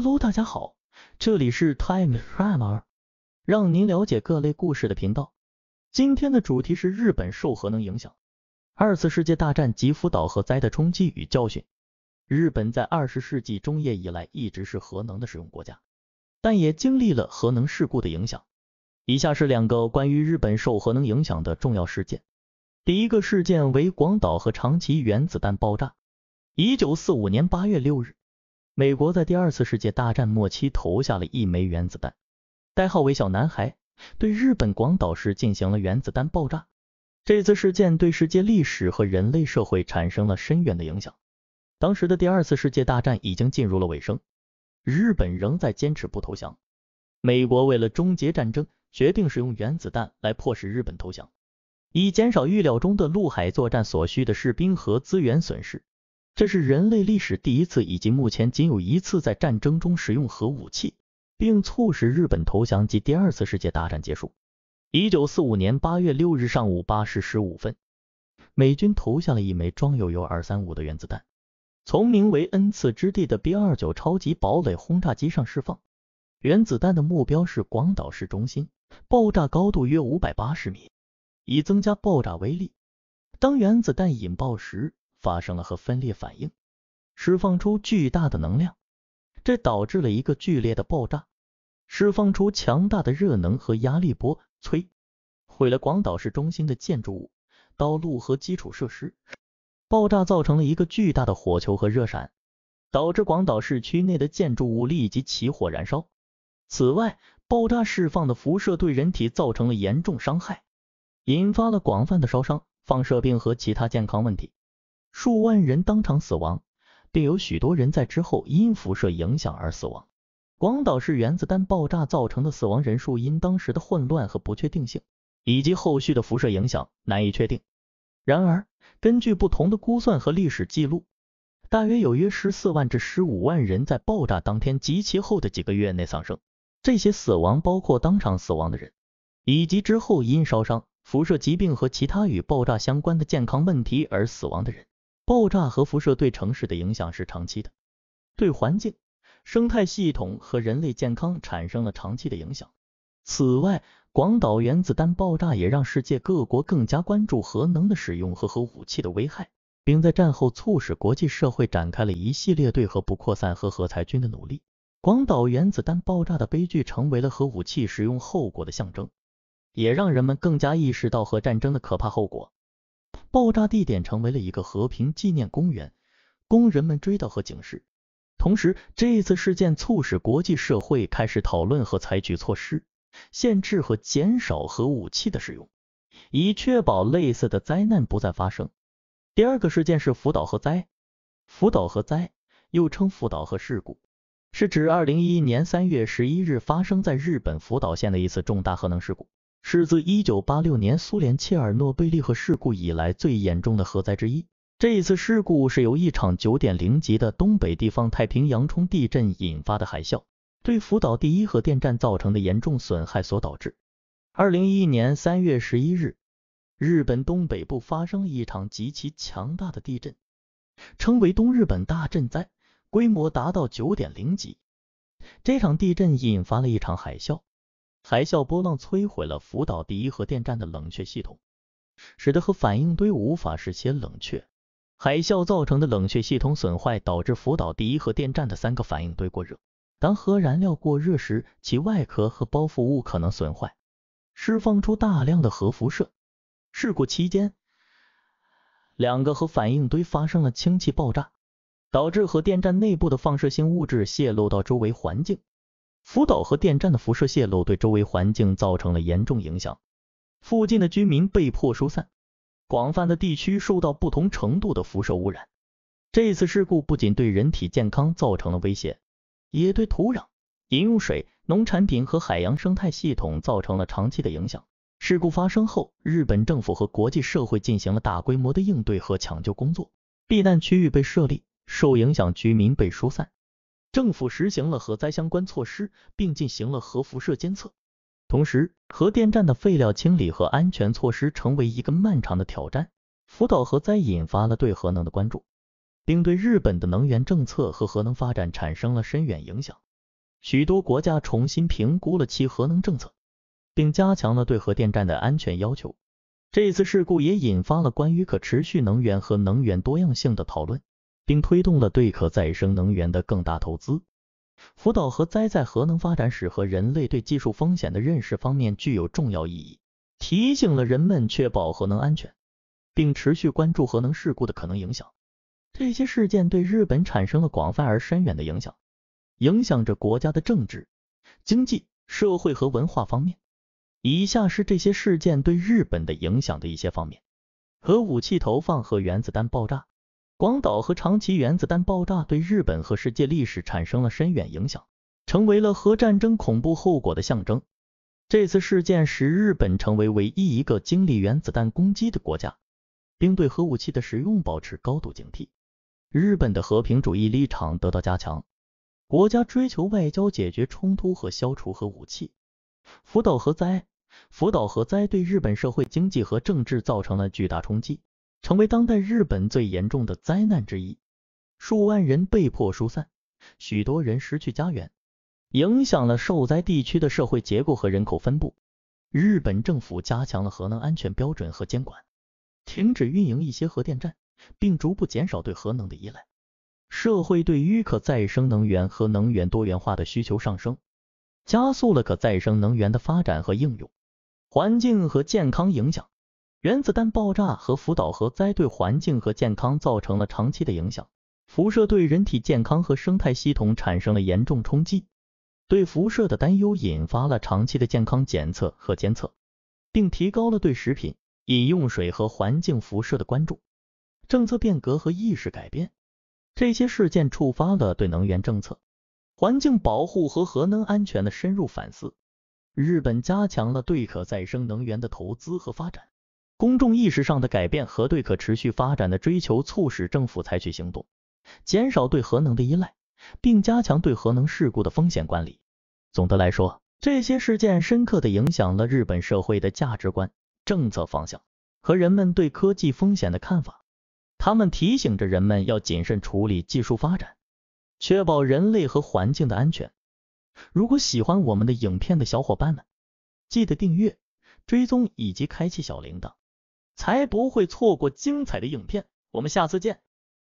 Hello，大家好，这里是 Time t r a m e e r 让您了解各类故事的频道。今天的主题是日本受核能影响，二次世界大战及福岛核灾的冲击与教训。日本在二十世纪中叶以来一直是核能的使用国家，但也经历了核能事故的影响。以下是两个关于日本受核能影响的重要事件。第一个事件为广岛和长崎原子弹爆炸，一九四五年八月六日。美国在第二次世界大战末期投下了一枚原子弹，代号为“小男孩”，对日本广岛市进行了原子弹爆炸。这次事件对世界历史和人类社会产生了深远的影响。当时的第二次世界大战已经进入了尾声，日本仍在坚持不投降。美国为了终结战争，决定使用原子弹来迫使日本投降，以减少预料中的陆海作战所需的士兵和资源损失。这是人类历史第一次，以及目前仅有一次在战争中使用核武器，并促使日本投降及第二次世界大战结束。一九四五年八月六日上午八时十五分，美军投下了一枚装有 U235 的原子弹，从名为“恩赐之地”的 B29 超级堡垒轰炸机上释放。原子弹的目标是广岛市中心，爆炸高度约五百八十米，以增加爆炸威力。当原子弹引爆时，发生了核分裂反应，释放出巨大的能量，这导致了一个剧烈的爆炸，释放出强大的热能和压力波，摧毁了广岛市中心的建筑物、道路和基础设施。爆炸造成了一个巨大的火球和热闪，导致广岛市区内的建筑物立即起火燃烧。此外，爆炸释放的辐射对人体造成了严重伤害，引发了广泛的烧伤、放射病和其他健康问题。数万人当场死亡，并有许多人在之后因辐射影响而死亡。广岛市原子弹爆炸造成的死亡人数，因当时的混乱和不确定性，以及后续的辐射影响，难以确定。然而，根据不同的估算和历史记录，大约有约十四万至十五万人在爆炸当天及其后的几个月内丧生。这些死亡包括当场死亡的人，以及之后因烧伤、辐射疾病和其他与爆炸相关的健康问题而死亡的人。爆炸和辐射对城市的影响是长期的，对环境、生态系统和人类健康产生了长期的影响。此外，广岛原子弹爆炸也让世界各国更加关注核能的使用和核武器的危害，并在战后促使国际社会展开了一系列对核不扩散和核裁军的努力。广岛原子弹爆炸的悲剧成为了核武器使用后果的象征，也让人们更加意识到核战争的可怕后果。爆炸地点成为了一个和平纪念公园，供人们追悼和警示。同时，这一次事件促使国际社会开始讨论和采取措施，限制和减少核武器的使用，以确保类似的灾难不再发生。第二个事件是福岛核灾，福岛核灾又称福岛核事故，是指二零一一年三月十一日发生在日本福岛县的一次重大核能事故。是自一九八六年苏联切尔诺贝利核事故以来最严重的核灾之一。这一次事故是由一场九点零级的东北地方太平洋冲地震引发的海啸，对福岛第一核电站造成的严重损害所导致。二零一一年三月十一日，日本东北部发生了一场极其强大的地震，称为东日本大震灾，规模达到九点零级。这场地震引发了一场海啸。海啸波浪摧毁了福岛第一核电站的冷却系统，使得核反应堆无法实现冷却。海啸造成的冷却系统损坏导致福岛第一核电站的三个反应堆过热。当核燃料过热时，其外壳和包覆物可能损坏，释放出大量的核辐射。事故期间，两个核反应堆发生了氢气爆炸，导致核电站内部的放射性物质泄漏到周围环境。福岛核电站的辐射泄漏对周围环境造成了严重影响，附近的居民被迫疏散，广泛的地区受到不同程度的辐射污染。这次事故不仅对人体健康造成了威胁，也对土壤、饮用水、农产品和海洋生态系统造成了长期的影响。事故发生后，日本政府和国际社会进行了大规模的应对和抢救工作，避难区域被设立，受影响居民被疏散。政府实行了核灾相关措施，并进行了核辐射监测。同时，核电站的废料清理和安全措施成为一个漫长的挑战。福岛核灾引发了对核能的关注，并对日本的能源政策和核能发展产生了深远影响。许多国家重新评估了其核能政策，并加强了对核电站的安全要求。这次事故也引发了关于可持续能源和能源多样性的讨论。并推动了对可再生能源的更大投资。福岛核灾在核能发展史和人类对技术风险的认识方面具有重要意义，提醒了人们确保核能安全，并持续关注核能事故的可能影响。这些事件对日本产生了广泛而深远的影响，影响着国家的政治、经济、社会和文化方面。以下是这些事件对日本的影响的一些方面：核武器投放和原子弹爆炸。广岛和长崎原子弹爆炸对日本和世界历史产生了深远影响，成为了核战争恐怖后果的象征。这次事件使日本成为唯一一个经历原子弹攻击的国家，并对核武器的使用保持高度警惕。日本的和平主义立场得到加强，国家追求外交解决冲突和消除核武器。福岛核灾，福岛核灾对日本社会、经济和政治造成了巨大冲击。成为当代日本最严重的灾难之一，数万人被迫疏散，许多人失去家园，影响了受灾地区的社会结构和人口分布。日本政府加强了核能安全标准和监管，停止运营一些核电站，并逐步减少对核能的依赖。社会对于可再生能源和能源多元化的需求上升，加速了可再生能源的发展和应用。环境和健康影响。原子弹爆炸和福岛核灾对环境和健康造成了长期的影响，辐射对人体健康和生态系统产生了严重冲击。对辐射的担忧引发了长期的健康检测和监测，并提高了对食品、饮用水和环境辐射的关注。政策变革和意识改变，这些事件触发了对能源政策、环境保护和核能安全的深入反思。日本加强了对可再生能源的投资和发展。公众意识上的改变和对可持续发展的追求，促使政府采取行动，减少对核能的依赖，并加强对核能事故的风险管理。总的来说，这些事件深刻地影响了日本社会的价值观、政策方向和人们对科技风险的看法。他们提醒着人们要谨慎处理技术发展，确保人类和环境的安全。如果喜欢我们的影片的小伙伴们，记得订阅、追踪以及开启小铃铛。才不会错过精彩的影片。我们下次见。